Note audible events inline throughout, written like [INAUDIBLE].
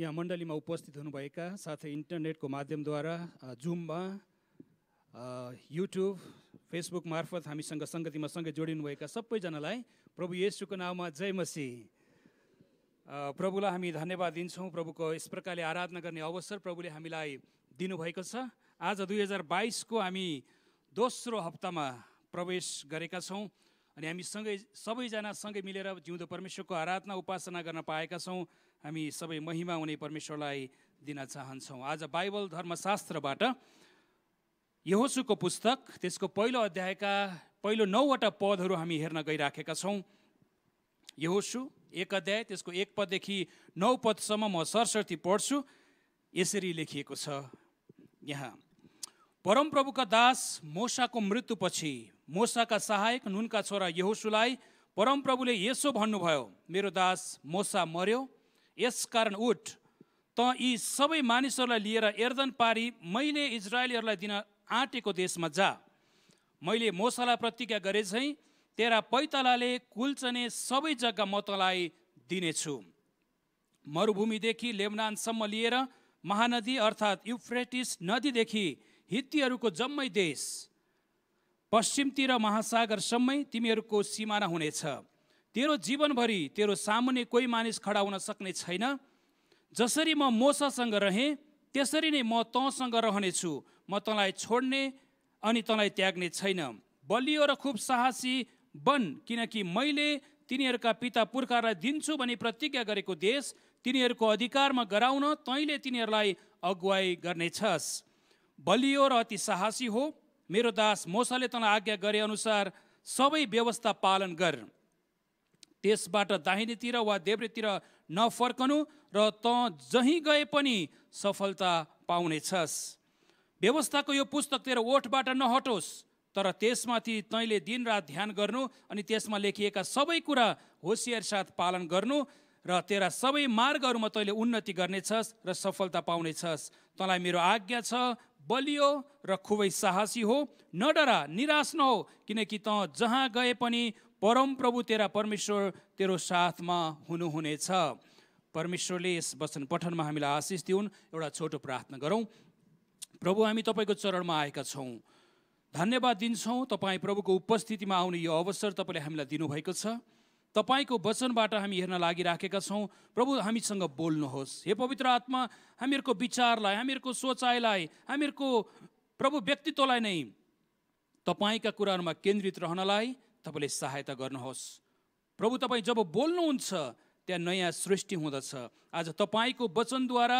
यहाँ मण्डलीमा उपस्थित हुनुभएका साथै इन्टरनेटको माध्यमद्वारा जुममा युट्युब फेसबुक मार्फत हामीसँग सङ्गतिमा सँगै जोडिनुभएका सबैजनालाई प्रभु येसुको नाममा जय मसी प्रभुलाई हामी धन्यवाद दिन्छौँ प्रभुको यस प्रकारले आराधना गर्ने अवसर प्रभुले हामीलाई दिनुभएको छ आज दुई हजार बाइसको हामी दोस्रो हप्तामा प्रवेश गरेका छौँ अनि हामी सँगै सबैजना सँगै मिलेर जिउँदो परमेश्वरको आराधना उपासना गर्न पाएका छौँ हामी सबै महिमा हुने परमेश्वरलाई दिन चाहन्छौँ आज बाइबल धर्मशास्त्रबाट यहोसुको पुस्तक त्यसको पहिलो अध्यायका पहिलो नौवटा पदहरू हामी हेर्न गइराखेका छौँ यहोसु एक अध्याय त्यसको एक पददेखि नौ पदसम्म म सरस्वती पढ्छु यसरी लेखिएको छ यहाँ परमप्रभुका दास मोसाको मृत्युपछि मोसाका सहायक नुनका छोरा यहोसुलाई परमप्रभुले यसो भन्नुभयो मेरो दास मोसा मर्यो यस कारण उठ त यी सबै मानिसहरूलाई लिएर एर्दन पारी मैले इजरायलीहरूलाई दिन आँटेको देशमा जा मैले मोसालाई प्रतिज्ञा गरे झैँ तेरा पैतालाले कुल्चने सबै जग्गा म तँलाई दिनेछु मरुभूमिदेखि लेबनानसम्म लिएर महानदी अर्थात् युफ्रेटिस नदीदेखि हित्तीहरूको जम्मै देश पश्चिमतिर महासागरसम्मै तिमीहरूको सिमाना हुनेछ तेरो जीवनभरि तेरो सामुन्ने कोही मानिस खडा हुन सक्ने छैन जसरी म मोसासँग रहेँ त्यसरी नै म तँसँग रहनेछु म तँलाई छोड्ने अनि तँलाई त्याग्ने छैन बलियो र खुब साहसी बन किनकि मैले तिनीहरूका पिता पुर्खालाई दिन्छु भनी प्रतिज्ञा गरेको देश तिनीहरूको अधिकारमा गराउन तैँले तिनीहरूलाई अगुवाई गर्नेछस् बलियो र अति साहसी हो मेरो दास मोसाले तँलाई आज्ञा गरे अनुसार सबै व्यवस्था पालन गर त्यसबाट दाहिनेतिर वा देब्रेतिर नफर्कनु र त जहीँ गए पनि सफलता पाउनेछस् व्यवस्थाको यो पुस्तक तेरो ओठबाट नहटोस् तर त्यसमाथि तैँले दिनरात ध्यान गर्नु अनि त्यसमा लेखिएका सबै कुरा होसियार साथ पालन गर्नु र तेरा सबै मार्गहरूमा तैँले उन्नति गर्नेछस् र सफलता पाउनेछस् तँलाई मेरो आज्ञा छ बलियो र खुबै साहसी हो न डरा निराश नहो किनकि तँ जहाँ गए पनि परम प्रभु तेरा परमेश्वर तेरो साथमा हुनुहुनेछ परमेश्वरले यस वचन पठनमा हामीलाई आशिष दिउन् एउटा छोटो प्रार्थना गरौँ प्रभु हामी तपाईँको चरणमा आएका छौँ धन्यवाद दिन्छौँ तपाईँ प्रभुको उपस्थितिमा आउने यो अवसर तपाईँले हामीलाई दिनुभएको छ तपाईँको वचनबाट हामी हेर्न लागिराखेका छौँ प्रभु हामीसँग बोल्नुहोस् हे पवित्र आत्मा हामीहरूको विचारलाई हामीहरूको सोचाइलाई हामीहरूको प्रभु व्यक्तित्वलाई नै तपाईँका कुराहरूमा केन्द्रित रहनलाई तपाईँले सहायता गर्नुहोस् प्रभु तपाईँ जब बोल्नुहुन्छ त्यहाँ नयाँ सृष्टि हुँदछ आज तपाईँको वचनद्वारा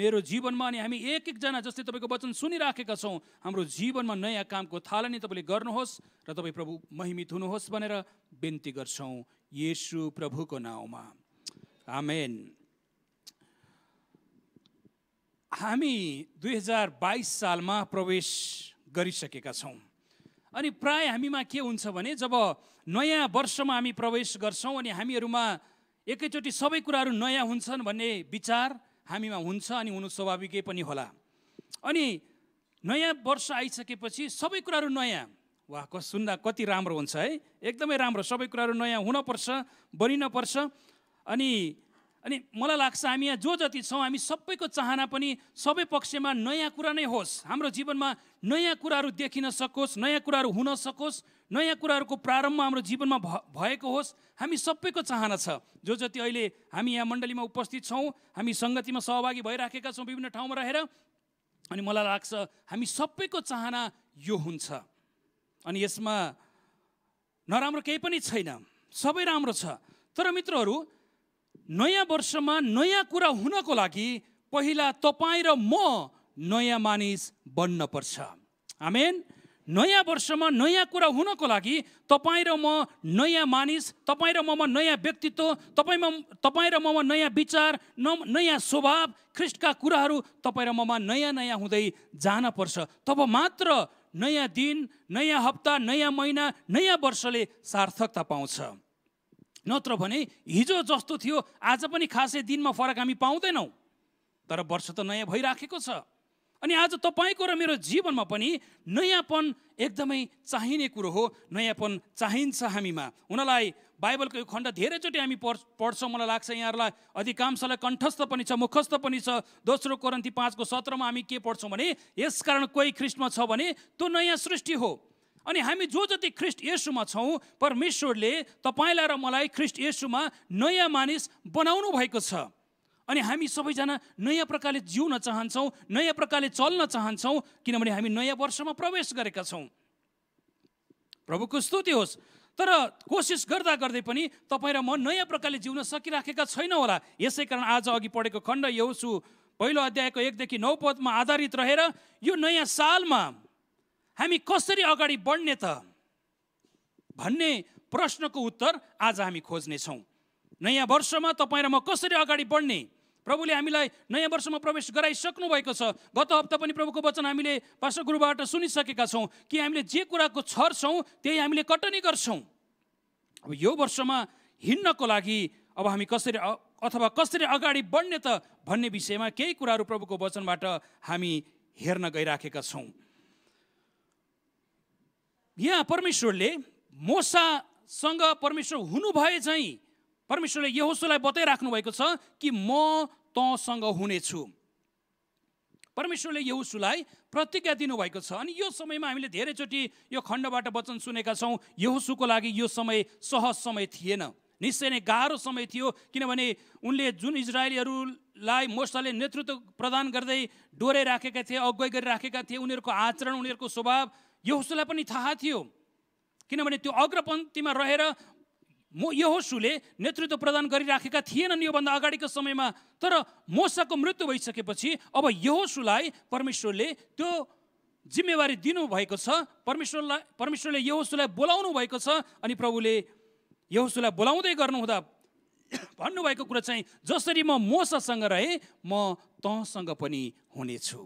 मेरो जीवनमा अनि हामी एक एकजना जस्तै तपाईँको वचन सुनिराखेका छौँ हाम्रो जीवनमा नयाँ कामको थालनी तपाईँले गर्नुहोस् र तपाईँ प्रभु महिमित हुनुहोस् भनेर बिन्ती गर्छौँ येसु प्रभुको नाउँमा आमेन हामी दुई हजार बाइस सालमा प्रवेश गरिसकेका छौँ अनि प्राय हामीमा के हुन्छ भने जब नयाँ वर्षमा हामी प्रवेश गर्छौँ अनि हामीहरूमा एकैचोटि सबै कुराहरू नयाँ हुन्छन् भन्ने विचार हामीमा हुन्छ अनि हुनु स्वाभाविकै पनि होला अनि नयाँ वर्ष आइसकेपछि सबै कुराहरू नयाँ वा सुन्दा कति राम्रो हुन्छ है एकदमै राम्रो सबै कुराहरू नयाँ हुनपर्छ बनिनपर्छ अनि अनि मलाई लाग्छ हामी यहाँ जो जति छौँ हामी सबैको चाहना पनि सबै पक्षमा नयाँ कुरा नै होस् हाम्रो जीवनमा नयाँ कुराहरू देखिन सकोस् नयाँ कुराहरू हुन सकोस् नयाँ कुराहरूको प्रारम्भ हाम्रो जीवनमा भएको होस् हामी सबैको चाहना छ जो जति अहिले हामी यहाँ मण्डलीमा उपस्थित छौँ हामी सङ्गतिमा सहभागी भइराखेका छौँ विभिन्न ठाउँमा रहेर अनि मलाई लाग्छ हामी सबैको चाहना यो हुन्छ अनि यसमा नराम्रो केही पनि छैन सबै राम्रो छ तर मित्रहरू नयाँ वर्षमा नयाँ कुरा हुनको लागि पहिला तपाईँ र म नयाँ मानिस बन्न पर्छ आमेन नयाँ वर्षमा नयाँ कुरा हुनको लागि तपाईँ र म नयाँ मानिस तपाईँ र ममा नयाँ व्यक्तित्व तपाईँमा तपाईँ र ममा नयाँ विचार न नयाँ स्वभाव ख्रिस्टका कुराहरू तपाईँ र ममा नयाँ नयाँ हुँदै जानपर्छ तब मात्र नयाँ दिन नयाँ हप्ता नयाँ महिना नयाँ वर्षले सार्थकता पाउँछ नत्र भने हिजो जस्तो थियो आज पनि खासै दिनमा फरक हामी पाउँदैनौँ तर वर्ष त नयाँ भइराखेको छ अनि आज तपाईँको र मेरो जीवनमा पनि नयाँपन एकदमै चाहिने कुरो हो नयाँपन चाहिन्छ हामीमा उनीहरूलाई बाइबलको यो खण्ड धेरैचोटि हामी पढ पढ्छौँ मलाई लाग्छ यहाँहरूलाई अधिकांशलाई कण्ठस्थ पनि छ मुखस्थ पनि छ दोस्रो कोरन्ती पाँचको सत्रमा हामी के पढ्छौँ भने यसकारण कोही ख्रिस्टमा छ भने त्यो नयाँ सृष्टि हो अनि हामी जो जति ख्रिस्ट यसुमा छौँ परमेश्वरले तपाईँलाई र मलाई ख्रिस्ट यसुमा नयाँ मानिस बनाउनु भएको छ अनि हामी सबैजना नयाँ प्रकारले जिउन चाहन्छौँ नयाँ प्रकारले चल्न चाहन्छौँ किनभने हामी नयाँ वर्षमा प्रवेश गरेका छौँ प्रभुको स्तुति होस् तर कोसिस गर्दा गर्दै पनि तपाईँ र म नयाँ प्रकारले जिउन सकिराखेका छैन होला यसै कारण आज अघि पढेको खण्ड यौसु पहिलो अध्यायको एकदेखि नौ पदमा आधारित रहेर यो नयाँ सालमा हामी कसरी अगाडि बढ्ने त भन्ने प्रश्नको उत्तर आज हामी खोज्नेछौँ नयाँ वर्षमा तपाईँ र म कसरी अगाडि बढ्ने प्रभुले हामीलाई नयाँ वर्षमा प्रवेश गराइसक्नु भएको छ गत हप्ता पनि प्रभुको वचन हामीले पास्टर गुरुबाट सुनिसकेका छौँ कि हामीले जे कुराको छर्छौँ त्यही हामीले कटनी गर्छौँ अब यो वर्षमा हिँड्नको लागि अब हामी कसरी अथवा कसरी अगाडि बढ्ने त भन्ने विषयमा केही कुराहरू प्रभुको वचनबाट हामी हेर्न गइराखेका छौँ यहाँ परमेश्वरले मोसासँग परमेश्वर हुनुभए चाहिँ परमेश्वरले यहोसुलाई बताइराख्नु भएको छ कि म तँसँग हुनेछु परमेश्वरले यहुसुलाई प्रतिज्ञा दिनुभएको छ अनि यो समयमा हामीले धेरैचोटि यो खण्डबाट वचन सुनेका छौँ यहुसुको लागि यो समय सहज समय थिएन निश्चय नै गाह्रो समय थियो किनभने उनले जुन इजरायलीहरूलाई मोसाले नेतृत्व प्रदान गर्दै डोरे राखेका थिए अगुवाई गरिराखेका थिए उनीहरूको आचरण उनीहरूको स्वभाव यहोसुलाई पनि थाहा थियो किनभने त्यो अग्रपङ्क्तिमा रहेर म यहोसुले नेतृत्व प्रदान गरिराखेका थिएनन् योभन्दा अगाडिको समयमा तर मोसाको मृत्यु भइसकेपछि अब यहोसुलाई परमेश्वरले त्यो जिम्मेवारी दिनुभएको छ परमेश्वरलाई परमेश्वरले यहोसुलाई बोलाउनु भएको छ अनि प्रभुले यहोसुलाई बोलाउँदै गर्नुहुँदा [COUGHS] भन्नुभएको कुरा चाहिँ जसरी म मोसासँग रहेँ म तँसँग पनि हुनेछु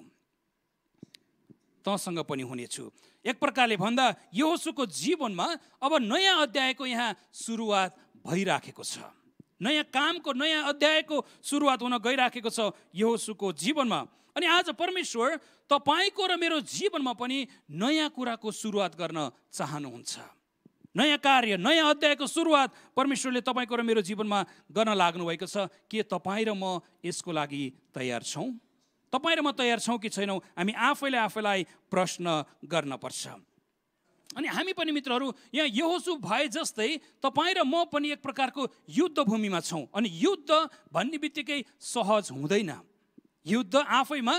तँसँग पनि हुनेछु एक प्रकारले भन्दा यहोसुको जीवनमा अब नयाँ अध्यायको यहाँ सुरुवात भइराखेको छ नयाँ कामको नयाँ अध्यायको सुरुवात हुन गइराखेको छ यहोसुको जीवनमा अनि आज परमेश्वर तपाईँको र मेरो जीवनमा पनि नयाँ कुराको सुरुवात गर्न चाहनुहुन्छ नयाँ कार्य नयाँ अध्यायको सुरुवात परमेश्वरले तपाईँको र मेरो जीवनमा गर्न लाग्नुभएको छ के तपाईँ र म यसको लागि तयार छौँ तपाईँ र म तयार छौँ कि छैनौँ हामी आफैले आफैलाई प्रश्न गर्नपर्छ अनि हामी पनि मित्रहरू यहाँ यहोसु भए जस्तै तपाईँ र म पनि एक प्रकारको युद्ध भूमिमा छौँ अनि युद्ध भन्ने बित्तिकै सहज हुँदैन युद्ध आफैमा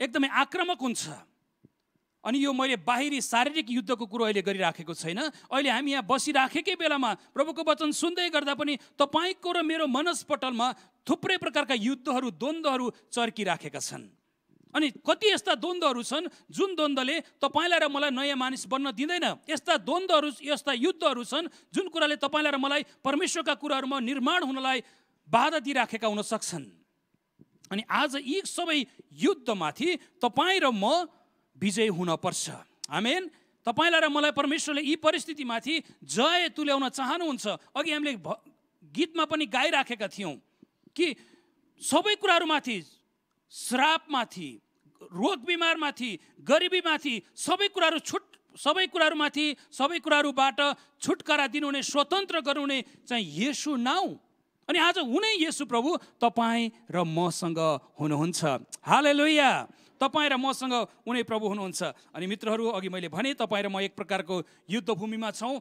एकदमै आक्रमक हुन्छ अनि यो मैले बाहिरी शारीरिक युद्धको कुरो अहिले गरिराखेको छैन अहिले हामी यहाँ बसिराखेकै बेलामा प्रभुको वचन सुन्दै गर्दा पनि तपाईँको र मेरो मनस्पटलमा थुप्रै प्रकारका युद्धहरू द्वन्द्वहरू चर्किराखेका छन् अनि कति यस्ता द्वन्द्वहरू छन् जुन द्वन्द्वले तपाईँलाई र मलाई नयाँ मानिस बन्न दिँदैन यस्ता द्वन्द्वहरू यस्ता युद्धहरू छन् जुन कुराले तपाईँलाई र मलाई परमेश्वरका कुराहरूमा निर्माण हुनलाई बाधा दिइराखेका हुन सक्छन् अनि आज यी सबै युद्धमाथि तपाईँ र म विजय हुनपर्छ आमेन तपाईँलाई र मलाई परमेश्वरले यी परिस्थितिमाथि जय तुल्याउन चाहनुहुन्छ अघि हामीले गीतमा पनि गाइराखेका थियौँ कि सबै कुराहरूमाथि श्रापमाथि रोग बिमारमाथि गरिबीमाथि सबै कुराहरू छुट सबै कुराहरूमाथि सबै कुराहरूबाट छुटकारा दिनुहुने स्वतन्त्र गराउने चाहिँ येसु नाउँ अनि आज हुनै येसु प्रभु तपाईँ र मसँग हुनुहुन्छ हाले लोहिया तपाईँ र मसँग उनै प्रभु हुनुहुन्छ अनि मित्रहरू अघि मैले भने तपाईँ र म एक प्रकारको युद्धभूमिमा छौँ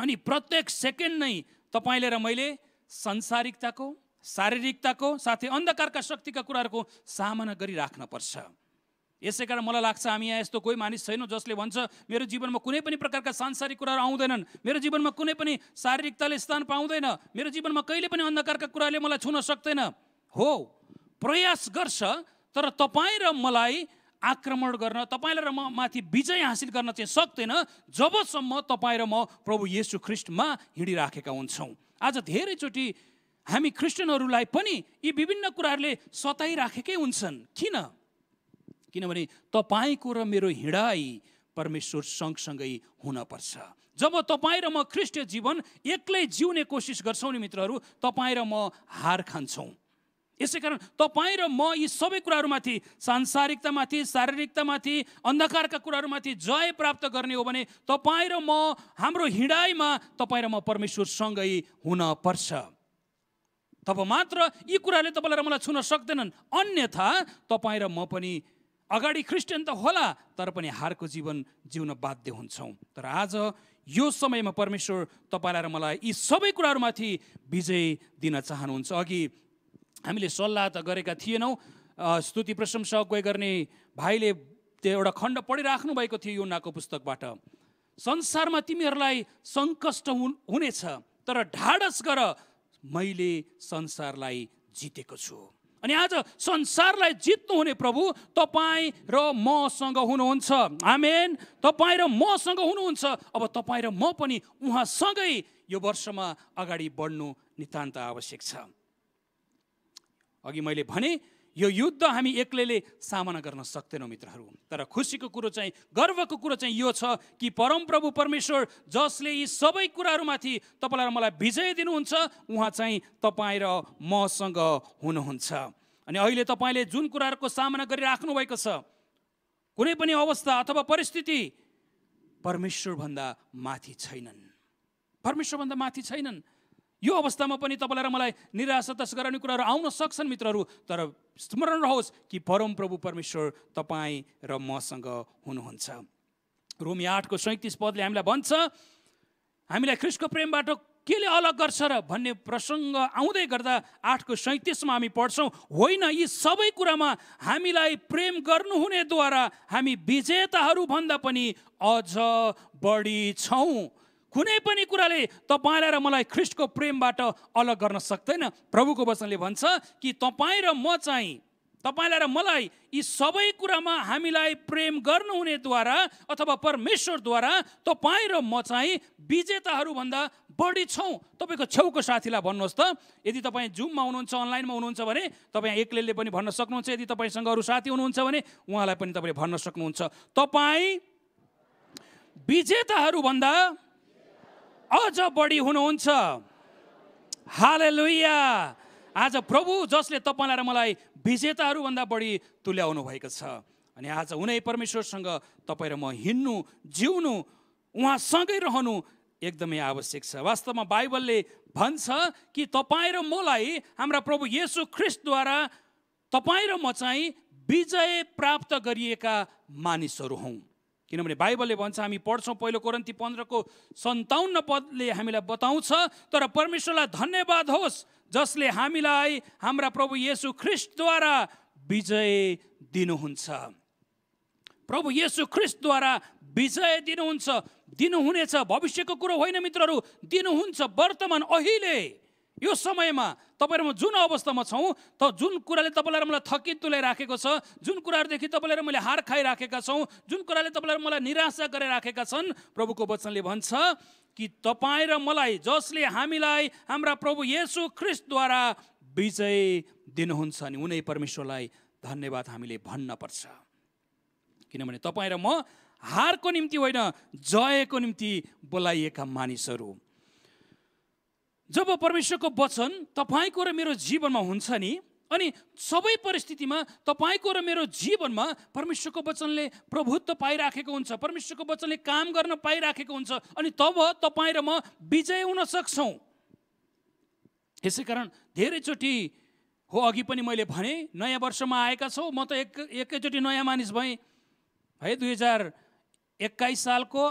अनि प्रत्येक सेकेन्ड नै तपाईँले र मैले संसारिकताको शारीरिकताको साथै अन्धकारका शक्तिका कुराहरूको सामना गरिराख्न पर्छ यसै कारण मलाई लाग्छ हामी यहाँ यस्तो कोही मानिस छैनौँ जसले भन्छ मेरो जीवनमा कुनै पनि प्रकारका सांसारिक कुराहरू आउँदैनन् मेरो जीवनमा कुनै पनि शारीरिकताले स्थान पाउँदैन मेरो जीवनमा कहिले पनि अन्धकारका कुराले मलाई छुन सक्दैन हो प्रयास गर्छ तर तपाईँ र मलाई आक्रमण गर्न तपाईँलाई र म माथि विजय हासिल गर्न चाहिँ सक्दैन जबसम्म तपाईँ र म प्रभु येसु ख्रिस्टमा हिँडिराखेका हुन्छौँ आज धेरैचोटि हामी क्रिस्चियनहरूलाई पनि यी विभिन्न कुराहरूले सताइराखेकै हुन्छन् किन किनभने तपाईँको र मेरो हिँडाइ परमेश्वर सँगसँगै हुनपर्छ जब तपाईँ र म ख्रिस्ट जीवन एक्लै जिउने कोसिस गर्छौँ नि मित्रहरू तपाईँ र म हार खान्छौँ यसै कारण तपाईँ र म यी सबै कुराहरूमाथि सांसारिकतामाथि शारीरिकतामाथि अन्धकारका कुराहरूमाथि जय प्राप्त गर्ने हो भने तपाईँ र म हाम्रो हिँडाइमा तपाईँ र म परमेश्वरसँगै पर्छ तब मात्र यी कुराहरूले तपाईँलाई मलाई छुन सक्दैनन् अन्यथा तपाईँ र म पनि अगाडि क्रिस्चियन त होला तर पनि हारको जीवन जिउन बाध्य हुन्छौँ तर आज यो समयमा परमेश्वर तपाईँलाई र मलाई यी सबै कुराहरूमाथि विजय दिन चाहनुहुन्छ अघि हामीले सल्लाह त गरेका थिएनौँ स्तुति प्रशंसा कोही गर्ने भाइले त्यो एउटा खण्ड पढिराख्नु भएको थियो यो नाको पुस्तकबाट संसारमा तिमीहरूलाई सङ्कष्ट हुनेछ तर ढाडस गर मैले संसारलाई जितेको छु अनि आज संसारलाई जित्नुहुने प्रभु तपाईँ र मसँग हुनुहुन्छ आमेन तपाईँ र मसँग हुनुहुन्छ अब तपाईँ र म पनि उहाँसँगै यो वर्षमा अगाडि बढ्नु नितान्त आवश्यक छ अघि मैले भने यो युद्ध हामी एक्लैले सामना गर्न सक्दैनौँ मित्रहरू तर खुसीको कुरो चाहिँ गर्वको कुरो चाहिँ यो छ कि परमप्रभु परमेश्वर जसले यी सबै कुराहरूमाथि तपाईँलाई मलाई विजय दिनुहुन्छ उहाँ चाहिँ तपाईँ र मसँग हुनुहुन्छ अनि अहिले तपाईँले जुन कुराहरूको सामना गरिराख्नु भएको छ कुनै पनि अवस्था अथवा परिस्थिति परमेश्वरभन्दा माथि छैनन् परमेश्वरभन्दा माथि छैनन् यो अवस्थामा पनि तपाईँलाई र मलाई निराशा तस गराउने कुराहरू आउन सक्छन् मित्रहरू तर स्मरण रहोस् कि परम प्रभु परमेश्वर तपाईँ र मसँग हुनुहुन्छ रोमी आठको सैतिस पदले हामीलाई भन्छ हामीलाई ख्रिस्टको प्रेमबाट केले अलग गर्छ र भन्ने प्रसङ्ग आउँदै गर्दा आठको सैतिसमा हामी पढ्छौँ होइन यी सबै कुरामा हामीलाई प्रेम गर्नुहुनेद्वारा हामी विजेताहरू भन्दा पनि अझ बढी छौँ कुनै पनि कुराले तपाईँलाई र मलाई ख्रिस्टको प्रेमबाट अलग गर्न सक्दैन प्रभुको वचनले भन्छ कि तपाईँ र म चाहिँ तपाईँलाई र मलाई यी सबै कुरामा हामीलाई प्रेम गर्नुहुनेद्वारा अथवा परमेश्वरद्वारा तपाईँ र म चाहिँ विजेताहरूभन्दा बढी छौँ तपाईँको छेउको साथीलाई भन्नुहोस् त यदि तपाईँ जुममा हुनुहुन्छ अनलाइनमा हुनुहुन्छ भने तपाईँ एक्लैले पनि भन्न सक्नुहुन्छ यदि तपाईँसँग अरू साथी हुनुहुन्छ भने उहाँलाई पनि तपाईँले भन्न सक्नुहुन्छ तपाईँ विजेताहरूभन्दा अझ बढी हुनुहुन्छ हाले आज प्रभु जसले तपाईँलाई र मलाई विजेताहरूभन्दा बढी तुल्याउनु भएको छ अनि आज उनै परमेश्वरसँग तपाईँ र म हिँड्नु जिउनु उहाँसँगै रहनु एकदमै आवश्यक छ वास्तवमा बाइबलले भन्छ कि तपाईँ र मलाई हाम्रा प्रभु येसु ख्रिस्टद्वारा तपाईँ र म चाहिँ विजय प्राप्त गरिएका मानिसहरू हौँ किनभने बाइबलले भन्छ हामी पढ्छौँ पहिलो कोरन्ती पन्ध्रको सन्ताउन्न पदले हामीलाई बताउँछ तर परमेश्वरलाई धन्यवाद होस् जसले हामीलाई हाम्रा प्रभु येसु ख्रिस्टद्वारा विजय दिनुहुन्छ प्रभु येसु ख्रिस्टद्वारा विजय दिनुहुन्छ दिनुहुनेछ भविष्यको कुरो होइन मित्रहरू दिनुहुन्छ वर्तमान अहिले यो समयमा तपाईँ म जुन अवस्थामा छौँ त जुन कुराले तपाईँलाई मलाई थकित तुल्याइराखेको छ जुन कुराहरूदेखि तपाईँलाई मैले हार खाइराखेका छौँ जुन कुराले तपाईँलाई मलाई निराशा गराइराखेका छन् प्रभुको वचनले भन्छ कि तपाईँ र मलाई जसले हामीलाई हाम्रा प्रभु येसु ख्रिस्टद्वारा विजय दिनुहुन्छ अनि उनै परमेश्वरलाई धन्यवाद हामीले भन्नपर्छ किनभने तपाईँ र म हारको निम्ति होइन जयको निम्ति बोलाइएका मानिसहरू जब परमेश्वरको वचन तपाईँको र मेरो जीवनमा हुन्छ नि अनि सबै परिस्थितिमा तपाईँको र मेरो जीवनमा परमेश्वरको वचनले प्रभुत्व पाइराखेको हुन्छ परमेश्वरको वचनले काम गर्न पाइराखेको हुन्छ अनि तब तपाईँ र म विजय हुन सक्छौँ यसै कारण धेरैचोटि हो अघि पनि मैले भने नयाँ वर्षमा आएका छौँ म त एक एकैचोटि नयाँ मानिस भएँ है दुई हजार एक्काइस सालको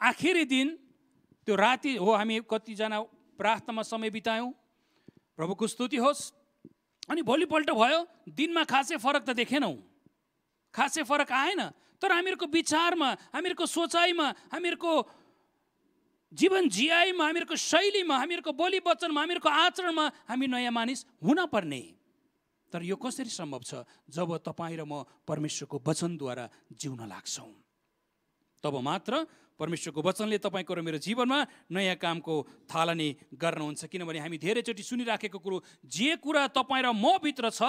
आखिरी दिन त्यो राति हो हामी कतिजना प्रार्थनामा समय बितायौँ प्रभुको स्तुति होस् अनि भोलिपल्ट भयो दिनमा खासै फरक त देखेनौँ खासै फरक आएन तर हामीहरूको विचारमा हामीहरूको सोचाइमा हामीहरूको जीवन जियाइमा हामीहरूको शैलीमा हामीहरूको बोली वचनमा हामीहरूको आचरणमा हामी नयाँ मानिस हुन पर्ने तर यो कसरी सम्भव छ जब तपाईँ र म परमेश्वरको वचनद्वारा जिउन लाग्छौँ तब मात्र परमेश्वरको वचनले तपाईँको र मेरो जीवनमा नयाँ कामको थालनी गर्नुहुन्छ किनभने हामी धेरैचोटि सुनिराखेको कुरो जे कुरा तपाईँ र म भित्र छ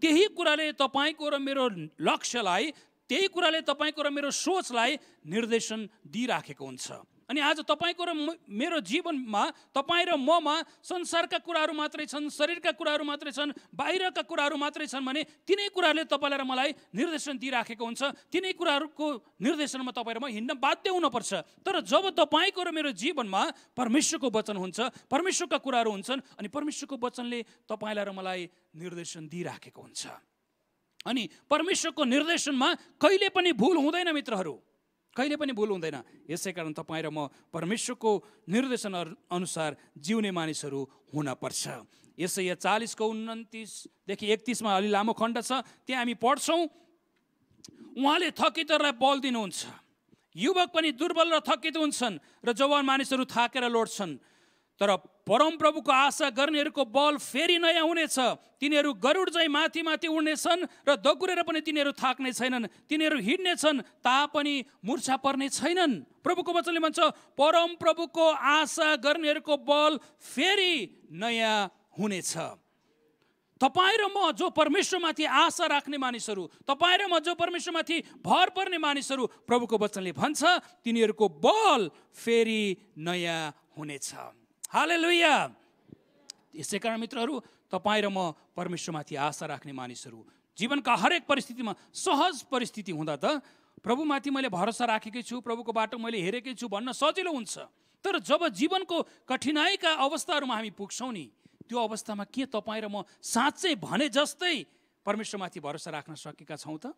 त्यही कुराले तपाईँको र मेरो लक्ष्यलाई त्यही कुराले तपाईँको र मेरो सोचलाई निर्देशन दिइराखेको हुन्छ अनि आज तपाईँको र मेरो जीवनमा तपाईँ र ममा संसारका कुराहरू मात्रै छन् शरीरका कुराहरू मात्रै छन् बाहिरका कुराहरू मात्रै छन् भने तिनै कुराहरूले तपाईँलाई र मलाई निर्देशन दिइराखेको हुन्छ तिनै कुराहरूको निर्देशनमा तपाईँ र म हिँड्न बाध्य हुनुपर्छ तर जब तपाईँको र मेरो जीवनमा परमेश्वरको वचन हुन्छ परमेश्वरका कुराहरू हुन्छन् अनि परमेश्वरको वचनले तपाईँलाई र मलाई निर्देशन दिइराखेको हुन्छ अनि परमेश्वरको निर्देशनमा कहिले पनि भुल हुँदैन मित्रहरू कहिले पनि भुल हुँदैन यसै कारण तपाईँ र म परमेश्वरको निर्देशन अनुसार जिउने मानिसहरू हुनपर्छ यसै यहाँ चालिसको उन्तिसदेखि एकतिसमा अलि लामो खण्ड छ त्यहाँ हामी पढ्छौँ उहाँले थकितहरूलाई बल दिनुहुन्छ युवक पनि दुर्बल र थकित हुन्छन् र जवान मानिसहरू थाकेर लोड्छन् तर परम प्रभुको आशा गर्नेहरूको बल फेरि नयाँ हुनेछ तिनीहरू गरुड चाहिँ माथि माथि उड्नेछन् र दगुरेर पनि तिनीहरू थाक्ने छैनन् तिनीहरू हिँड्नेछन् तापनि मुर्छा पर्ने छैनन् प्रभुको वचनले भन्छ परम प्रभुको आशा गर्नेहरूको बल फेरि नयाँ हुनेछ तपाईँ र म जो परमेश्वरमाथि आशा राख्ने मानिसहरू तपाईँ र म जो परमेश्वरमाथि भर पर्ने मानिसहरू प्रभुको वचनले भन्छ तिनीहरूको बल फेरि नयाँ हुनेछ हालेलुया यसै कारण मित्रहरू तपाईँ र म परमेश्वरमाथि आशा राख्ने मानिसहरू जीवनका हरेक परिस्थितिमा सहज परिस्थिति हुँदा त प्रभुमाथि मैले भरोसा राखेकै छु प्रभुको बाटो मैले हेरेकै छु भन्न सजिलो हुन्छ तर जब जीवनको कठिनाइका अवस्थाहरूमा हामी पुग्छौँ नि त्यो अवस्थामा के तपाईँ र म साँच्चै भने जस्तै परमेश्वरमाथि भरोसा राख्न सकेका छौँ त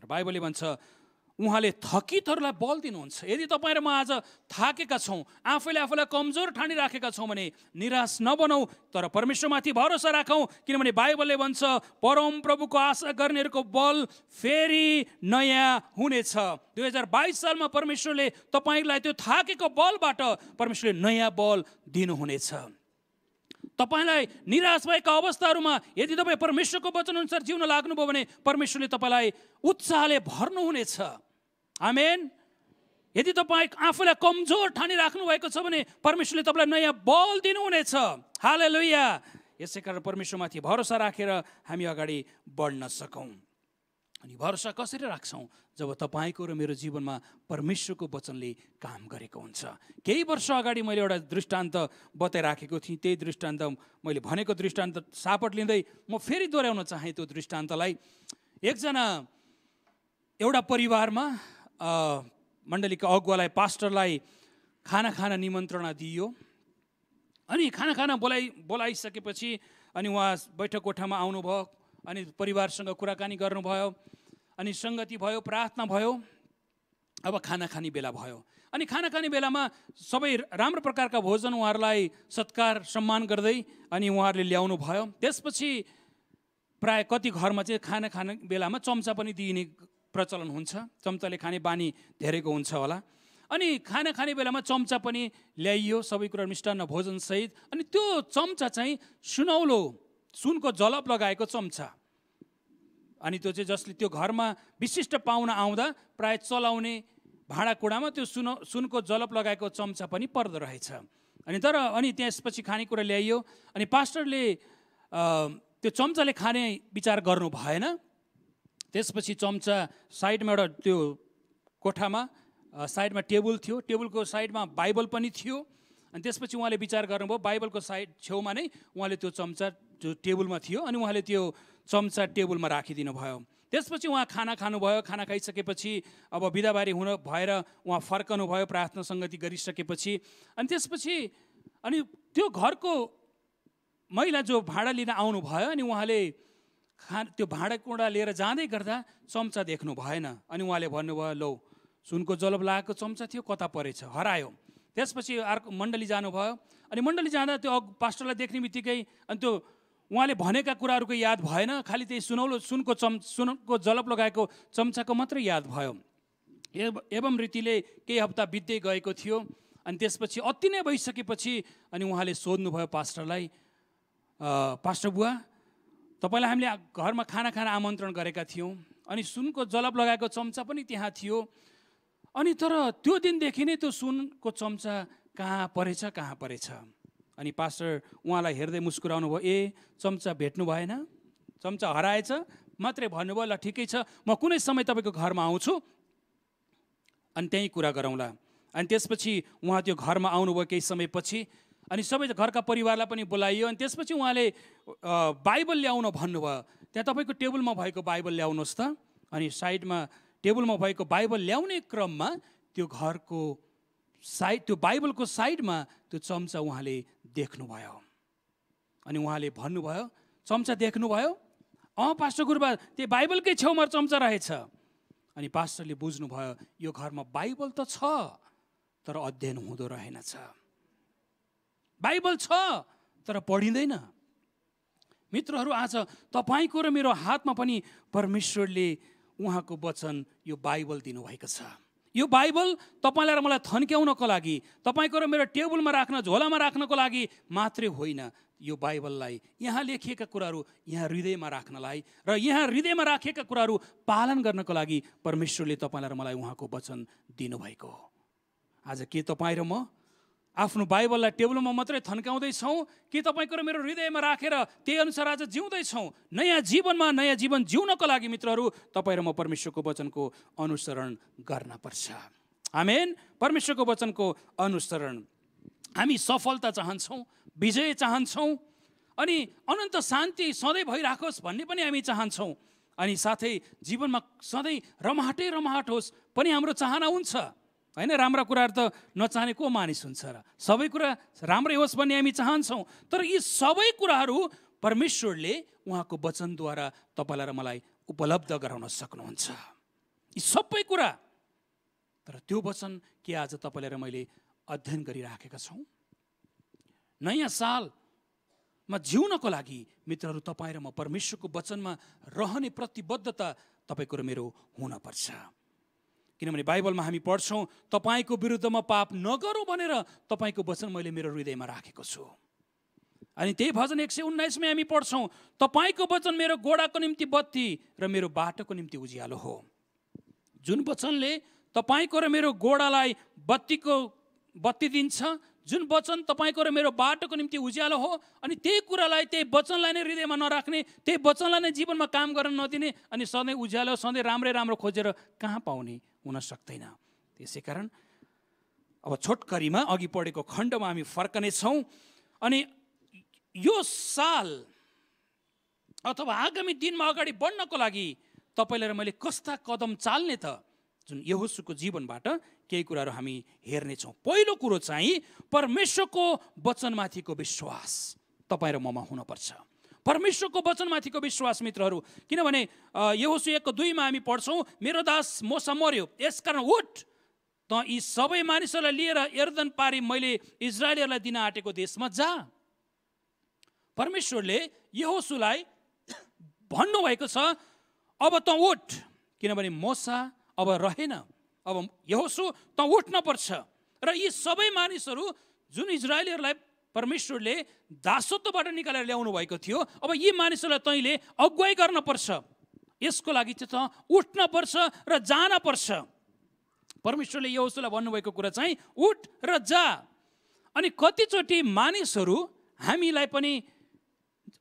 तर बाइबलले भन्छ उहाँले थकितहरूलाई बल दिनुहुन्छ यदि तपाईँ र म आज थाकेका छौँ आफैले आफूलाई कमजोर ठानिराखेका छौँ भने निराश नबनाऊ तर परमेश्वरमाथि भरोसा राखौँ किनभने बाइबलले भन्छ परम प्रभुको आशा गर्नेहरूको बल फेरि नयाँ हुनेछ दुई हजार बाइस सालमा परमेश्वरले तपाईँलाई त्यो थाकेको बलबाट परमेश्वरले नयाँ बल दिनुहुनेछ तपाईँलाई निराश भएका अवस्थाहरूमा यदि तपाईँ परमेश्वरको वचनअनुसार जिउन लाग्नुभयो भने परमेश्वरले तपाईँलाई उत्साहले भर्नुहुनेछ आमेन यदि तपाईँ आफूलाई कमजोर ठानिराख्नु भएको छ भने परमेश्वरले तपाईँलाई नयाँ बल दिनुहुनेछ हाल लोहिया यसै कारण परमेश्वरमाथि भरोसा राखेर हामी अगाडि बढ्न सकौँ अनि भरोसा कसरी राख्छौँ जब तपाईँको र मेरो जीवनमा परमेश्वरको वचनले काम गरेको हुन्छ केही वर्ष अगाडि मैले एउटा दृष्टान्त बताइराखेको थिएँ त्यही दृष्टान्त मैले भनेको दृष्टान्त सापट लिँदै म फेरि दोहोऱ्याउन चाहेँ त्यो दृष्टान्तलाई एकजना एउटा परिवारमा मण्डलीको अगुवालाई पास्टरलाई खाना खान निमन्त्रणा दिइयो अनि खाना खाना बोलाइ बोलाइसकेपछि अनि उहाँ बैठक कोठामा आउनुभयो अनि परिवारसँग कुराकानी गर्नुभयो अनि सङ्गति भयो प्रार्थना भयो अब खाना खाने बेला भयो अनि खाना खाने बेलामा सबै राम्रो प्रकारका भोजन उहाँहरूलाई सत्कार सम्मान गर्दै अनि उहाँहरूले ल्याउनु भयो त्यसपछि प्रायः कति घरमा चाहिँ खाना खाने बेलामा चम्चा पनि दिइने प्रचलन हुन्छ चम्चाले खाने बानी धेरैको हुन्छ होला अनि खाना खाने बेलामा चम्चा पनि ल्याइयो सबै कुरा मिष्टान्न भोजनसहित अनि त्यो चम्चा चाहिँ सुनौलो सुनको जलप लगाएको चम्चा अनि त्यो चाहिँ जसले त्यो घरमा विशिष्ट पाहुना आउँदा प्राय चलाउने भाँडाकुँडामा त्यो सुन सुनको जलप लगाएको चम्चा पनि पर्दो रहेछ अनि तर अनि त्यसपछि खानेकुरा ल्याइयो अनि पास्टरले त्यो चम्चाले खाने विचार गर्नु भएन त्यसपछि चम्चा साइडमा एउटा त्यो कोठामा साइडमा टेबल थियो टेबलको साइडमा बाइबल पनि थियो अनि त्यसपछि उहाँले विचार गर्नुभयो बाइबलको साइड छेउमा नै उहाँले त्यो चम्चा जो टेबलमा थियो अनि उहाँले त्यो चम्चा टेबलमा राखिदिनु भयो त्यसपछि उहाँ खाना खानुभयो खाना खाइसकेपछि अब बिदाबारी हुन भएर उहाँ फर्कनु भयो प्रार्थना सङ्गति गरिसकेपछि अनि त्यसपछि अनि त्यो घरको महिला जो भाडा लिन आउनुभयो अनि उहाँले खा त्यो भाँडाकुँडा लिएर जाँदै गर्दा चम्चा देख्नु भएन अनि उहाँले भन्नुभयो लौ सुनको जलब लगाएको चम्चा थियो कता परेछ हरायो त्यसपछि अर्को मण्डली जानुभयो अनि मण्डली जाँदा त्यो पास्टरलाई देख्ने बित्तिकै अनि त्यो उहाँले भनेका कुराहरूको याद भएन खालि त्यही सुनौलो सुनको चम् सुनको जलप लगाएको चम्चाको मात्रै याद भयो एवं रीतिले केही हप्ता बित्दै गएको थियो अनि त्यसपछि अति नै भइसकेपछि अनि उहाँले सोध्नुभयो पास्टरलाई पास्टर बुवा तपाईँलाई हामीले घरमा खाना खाना आमन्त्रण गरेका थियौँ अनि सुनको जलप लगाएको चम्चा पनि त्यहाँ थियो अनि तर त्यो दिनदेखि नै त्यो सुनको चम्चा कहाँ परेछ कहाँ परेछ अनि पास्टर उहाँलाई हेर्दै मुस्कुराउनु भयो ए चम्चा भेट्नु भएन चम्चा हराएछ मात्रै भन्नुभयो ल ठिकै छ म कुनै समय तपाईँको घरमा आउँछु अनि त्यहीँ कुरा गरौँला अनि त्यसपछि उहाँ त्यो घरमा आउनुभयो केही समयपछि अनि सबै घरका परिवारलाई पनि बोलाइयो अनि त्यसपछि उहाँले बाइबल ल्याउन भन्नुभयो त्यहाँ तपाईँको टेबलमा भएको बाइबल ल्याउनुहोस् त अनि साइडमा टेबलमा भएको बाइबल ल्याउने क्रममा त्यो घरको साइड त्यो बाइबलको साइडमा त्यो चम्चा उहाँले देख्नुभयो अनि उहाँले भन्नुभयो चम्चा देख्नुभयो अँ पास्टर गुरुबा त्यो बाइबलकै छेउमा चम्चा रहेछ अनि पास्टरले बुझ्नुभयो यो घरमा बाइबल त छ तर अध्ययन हुँदो रहेनछ बाइबल छ तर पढिँदैन मित्रहरू आज तपाईँको र मेरो हातमा पनि परमेश्वरले उहाँको वचन यो बाइबल दिनुभएको छ यो बाइबल तपाईँलाई र मलाई थन्क्याउनको लागि तपाईँको र मेरो टेबलमा राख्न झोलामा राख्नको लागि मात्रै होइन यो बाइबललाई यहाँ लेखिएका कुराहरू यहाँ हृदयमा राख्नलाई र यहाँ हृदयमा राखिएका कुराहरू पालन गर्नको लागि परमेश्वरले तपाईँलाई र मलाई उहाँको वचन दिनुभएको हो आज के तपाईँ र म आफ्नो बाइबललाई टेबलमा मात्रै थन्काउँदैछौँ कि तपाईँको र मेरो हृदयमा राखेर रा, त्यही अनुसार आज जिउँदैछौँ नयाँ जीवनमा नयाँ जीवन जिउनको लागि मित्रहरू तपाईँ र म परमेश्वरको वचनको अनुसरण गर्न पर्छ आमेन परमेश्वरको वचनको अनुसरण हामी सफलता चाहन्छौँ विजय चाहन्छौँ अनि अनन्त शान्ति सधैँ भइराखोस् भन्ने पनि हामी चाहन्छौँ अनि साथै जीवनमा सधैँ रमाहटै रमाहट होस् पनि हाम्रो चाहना हुन्छ होइन राम्रा कुराहरू त नचाहने को मानिस हुन्छ र सबै कुरा राम्रै होस् भन्ने हामी चाहन्छौँ तर यी सबै कुराहरू परमेश्वरले उहाँको वचनद्वारा तपाईँलाई र मलाई उपलब्ध गराउन सक्नुहुन्छ यी सबै कुरा तर त्यो वचन के आज तपाईँलाई र मैले अध्ययन गरिराखेका छौँ नयाँ सालमा जिउनको लागि मित्रहरू तपाईँ र म परमेश्वरको वचनमा रहने प्रतिबद्धता तपाईँको र मेरो हुनपर्छ किनभने बाइबलमा हामी पढ्छौँ तपाईँको विरुद्धमा पाप नगरौँ भनेर तपाईँको वचन मैले मेरो हृदयमा राखेको छु अनि त्यही भजन एक सय उन्नाइसमै हामी पढ्छौँ तपाईँको वचन मेरो गोडाको निम्ति बत्ती र मेरो बाटोको निम्ति उज्यालो हो जुन वचनले तपाईँको र मेरो गोडालाई बत्तीको बत्ती दिन्छ जुन वचन तपाईँको र मेरो बाटोको निम्ति उज्यालो हो अनि त्यही कुरालाई त्यही वचनलाई नै हृदयमा नराख्ने त्यही वचनलाई नै जीवनमा काम गर्न नदिने अनि सधैँ उज्यालो सधैँ राम्रै राम्रो खोजेर कहाँ पाउने हुन सक्दैन त्यसै कारण अब छोटकरीमा अघि पढेको खण्डमा हामी फर्कनेछौँ अनि यो साल अथवा आगामी दिनमा अगाडि बढ्नको लागि तपाईँलाई मैले कस्ता कदम चाल्ने त जुन यहोसुको जीवनबाट केही कुराहरू हामी हेर्नेछौँ पहिलो कुरो चाहिँ परमेश्वरको वचनमाथिको विश्वास तपाईँ र ममा हुनपर्छ परमेश्वरको वचनमाथिको विश्वास मित्रहरू किनभने यहोसु एकको दुईमा हामी पढ्छौँ मेरो दास मसँग मर्यो यसकारण उठ त यी सबै मानिसहरूलाई लिएर एर्दन पारी मैले इजरायलीहरूलाई दिन आँटेको देशमा जा परमेश्वरले यहोसुलाई भन्नुभएको छ अब त उठ किनभने मोसा अब रहेन अब यहोसु त उठ्न पर्छ र यी सबै मानिसहरू जुन इजरायलहरूलाई परमेश्वरले दासत्वबाट निकालेर ल्याउनु भएको थियो अब यी मानिसहरूलाई तैँले अगुवाई गर्नपर्छ यसको लागि चाहिँ त उठ्न पर्छ र जान पर्छ परमेश्वरले यो उसलाई भन्नुभएको कुरा चाहिँ उठ र जा अनि कतिचोटि मानिसहरू हामीलाई पनि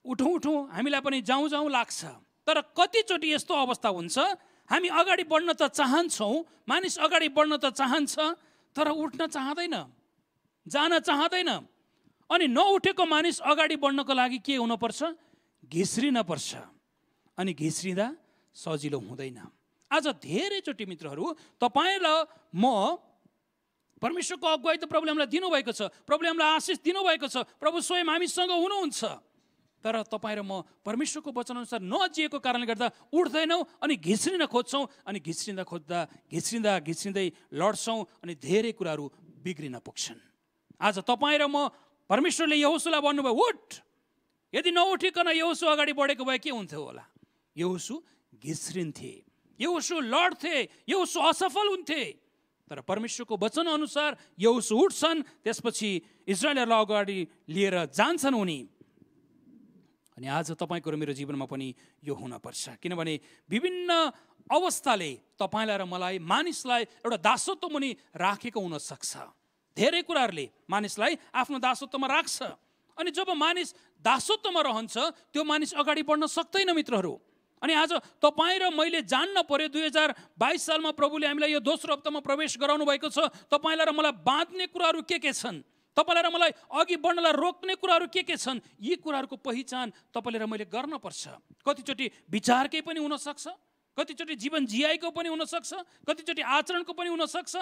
उठौँ उठौँ हामीलाई पनि जाउँ जाउँ लाग्छ तर कतिचोटि यस्तो अवस्था हुन्छ हामी अगाडि बढ्न त चाहन्छौँ मानिस अगाडि बढ्न त चाहन्छ तर उठ्न चाहँदैन जान चाहँदैन अनि नउठेको मानिस अगाडि बढ्नको लागि के हुनुपर्छ पर्छ अनि घिस्रिँदा सजिलो हुँदैन आज धेरैचोटि मित्रहरू तपाईँ र म परमेश्वरको अगुवाई त हामीलाई दिनुभएको छ हामीलाई आशिष दिनुभएको छ प्रभु स्वयं हामीसँग हुनुहुन्छ तर तपाईँ र म परमेश्वरको वचनअनुसार नजिएको कारणले गर्दा उठ्दैनौँ अनि घिस्रिन खोज्छौँ अनि घिस्रिँदा खोज्दा घिस्रिँदा घिस्रिँदै लड्छौँ अनि धेरै कुराहरू बिग्रिन पुग्छन् आज तपाईँ र म परमेश्वरले यहोसुलाई भन्नुभयो उठ यदि नउठिकन यहोसु अगाडि बढेको भए के हुन्थ्यो होला यहोसु घिस्रिन्थे यहोसु लड्थे यहोसु असफल हुन्थे तर परमेश्वरको वचनअनुसार यहोसु उठ्छन् त्यसपछि इजरायलहरूलाई अगाडि लिएर जान्छन् उनी अनि आज तपाईँको र मेरो जीवनमा पनि यो हुनपर्छ किनभने विभिन्न अवस्थाले तपाईँलाई र मलाई मानिसलाई एउटा दासत्व मुनि राखेको हुनसक्छ धेरै कुराहरूले मानिसलाई आफ्नो दासत्वमा राख्छ अनि जब मानिस दासत्वमा रहन्छ त्यो मानिस अगाडि बढ्न सक्दैन मित्रहरू अनि आज तपाईँ र मैले जान्न पऱ्यो दुई हजार बाइस सालमा प्रभुले हामीलाई यो दोस्रो हप्तामा प्रवेश गराउनु भएको छ तपाईँलाई र मलाई बाँध्ने कुराहरू के के छन् तपाईँलाई र मलाई अघि बढ्नलाई रोक्ने कुराहरू के के छन् यी कुराहरूको पहिचान तपाईँले र मैले गर्नपर्छ कतिचोटि विचारकै पनि हुनसक्छ कतिचोटि जीवन जियाइको पनि हुनसक्छ कतिचोटि आचरणको पनि हुनसक्छ